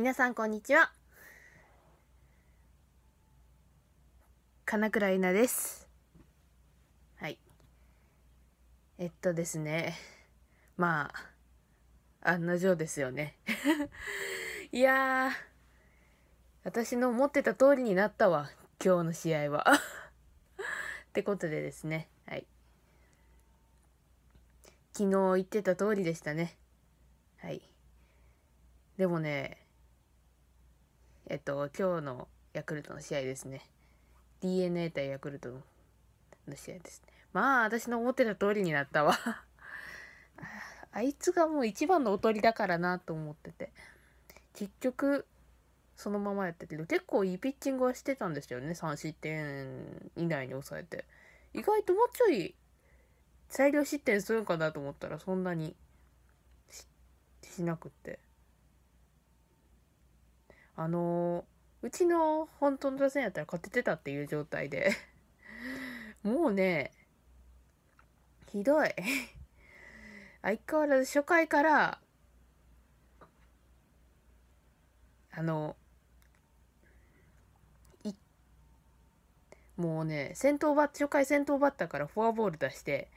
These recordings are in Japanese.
皆さんこんにちは金倉稲ですはいえっとですねまあ案の定ですよね いや私の思ってた通りになったわ今日の試合は ってことでですねはい昨日言ってた通りでしたねはいでもねえっと、今日のヤクルトの試合ですね。d n a 対ヤクルトの試合です、ね。まあ、私の思ってた通りになったわ あいつがもう一番のおとりだからなと思ってて。結局、そのままやったけど、結構いいピッチングはしてたんですよね。3失点以内に抑えて。意外ともうちょい最量失点するんかなと思ったら、そんなにしなくって。あのうちの本当の打線やったら勝ててたっていう状態で もうねひどい相変わらず初回からあのもうね先頭バッ初回先頭バッターからフォアボール出して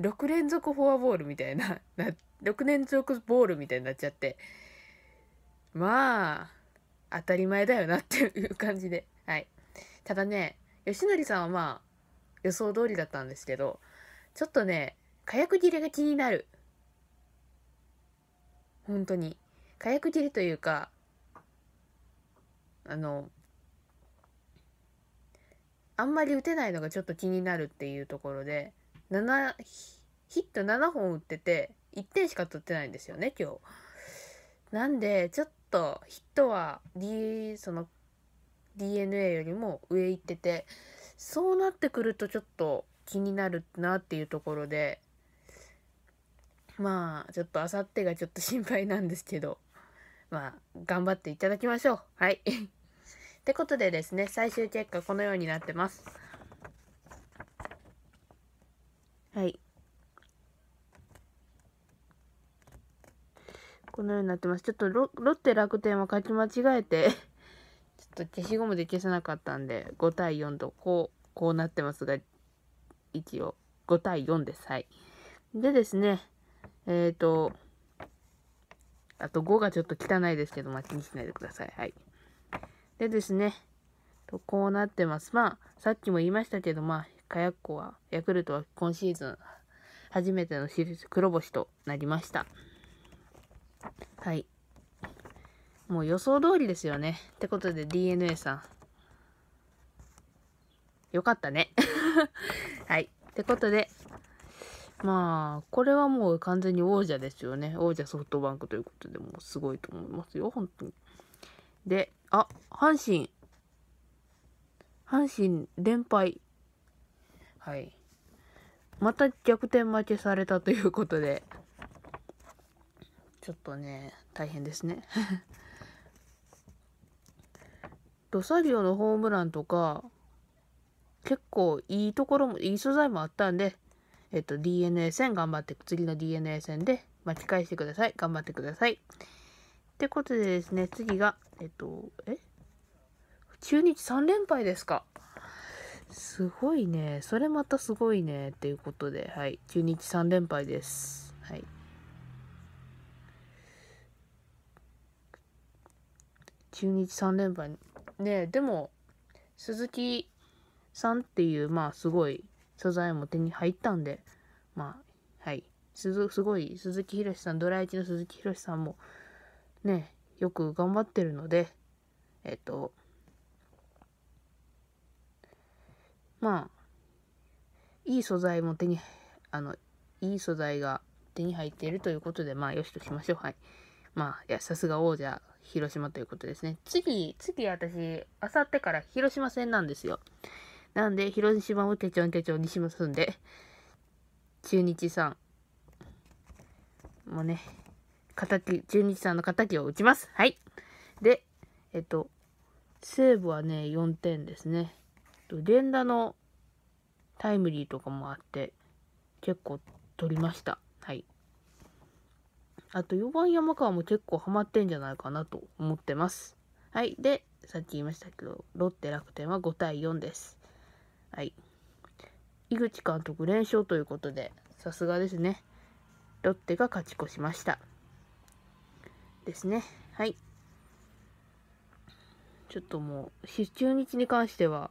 6連続フォアボールみたいな6連続ボールみたいになっちゃってまあ当たり前だよなっていう感じで。はい。ただね、吉成さんはまあ、予想通りだったんですけど、ちょっとね、火薬切れが気になる。本当に。火薬切れというか、あの、あんまり打てないのがちょっと気になるっていうところで、7、ヒット7本打ってて、1点しか取ってないんですよね、今日。なんで、ちょっと人は、D、その DNA よりも上行っててそうなってくるとちょっと気になるなっていうところでまあちょっとあさってがちょっと心配なんですけどまあ頑張っていただきましょうはいってことでですね最終結果このようになってますはいこのようになってます。ちょっとロッテ楽天は勝ち間違えて ちょっと消しゴムで消せなかったんで、5対4とこう、こうなってますが、一応、5対4です。はい。でですね、えっ、ー、と、あと5がちょっと汚いですけど、まあ、気にしないでください。はい。でですね、とこうなってます。まあ、さっきも言いましたけど、まあ、カヤッコは、ヤクルトは今シーズン初めての黒星となりました。はい。もう予想通りですよね。ってことで DNA さん。よかったね。はい。ってことで、まあ、これはもう完全に王者ですよね。王者ソフトバンクということでもうすごいと思いますよ、本当に。で、あ、阪神。阪神連敗。はい。また逆転負けされたということで。ちょっとね大変ですねロサリオのホームランとか結構いいところもいい素材もあったんで、えっと、d n a 戦頑張って次の d n a 戦で巻き返してください頑張ってくださいってことでですね次がえっとえ中日3連敗ですかすごいねそれまたすごいねっていうことではい中日3連敗ですはい中日3連敗ででも鈴木さんっていうまあすごい素材も手に入ったんでまあはいすごい鈴木宏さんドラ1の鈴木宏さんもねよく頑張ってるのでえっとまあいい素材も手にあのいい素材が手に入っているということでまあよしとしましょうはいまあいやさすが王者広島ということですね。次、次私、あさってから広島戦なんですよ。なんで、広島を手帳手帳にしますんで、中日さんもうね、敵、中日さんの敵を打ちます。はい。で、えっと、西武はね、4点ですね。源田のタイムリーとかもあって、結構取りました。はい。あと4番山川も結構ハマってんじゃないかなと思ってます。はい。で、さっき言いましたけど、ロッテ楽天は5対4です。はい。井口監督連勝ということで、さすがですね。ロッテが勝ち越しました。ですね。はい。ちょっともう、中日に関しては、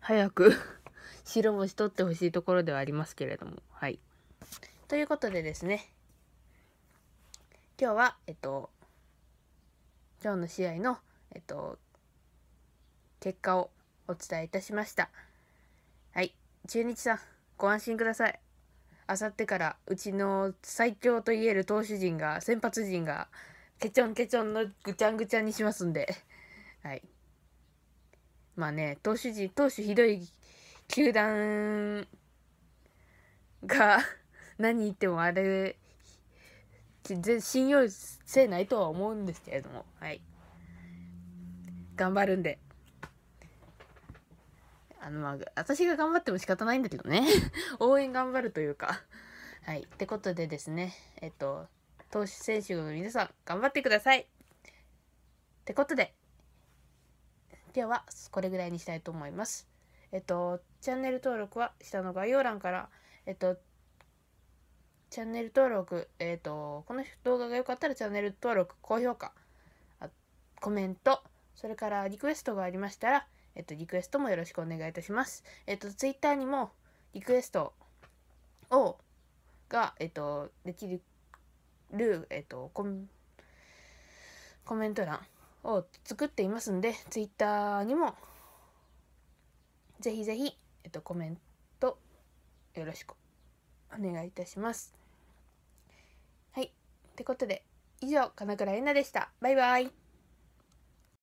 早く 白星取ってほしいところではありますけれども。はい。ということでですね、今日は、えっと、今日の試合の、えっと、結果をお伝えいたしました。はい、中日さん、ご安心ください。あさってからうちの最強といえる投手陣が先発陣がケチョンケチョンのぐちゃんぐちゃんにしますんではいまあね投手陣投手ひどい球団が何言ってもあれ全然信用せないとは思うんですけれども、はい。頑張るんで。あの、まあ、私が頑張っても仕方ないんだけどね。応援頑張るというか。はい。ってことでですね、えっと、投手選手の皆さん、頑張ってください。ってことで、今日はこれぐらいにしたいと思います。えっと、チャンネル登録は下の概要欄から、えっと、チャンネル登録、えっ、ー、と、この動画が良かったらチャンネル登録、高評価、コメント、それからリクエストがありましたら、えっ、ー、と、リクエストもよろしくお願いいたします。えっ、ー、と、ツイッターにもリクエストを、が、えっ、と、できる、えっ、とコ、コメント欄を作っていますんで、ツイッターにも、ぜひぜひ、えっと、コメント、よろしくお願いいたします。ってことで、以上、金倉えなでした。バイバイ。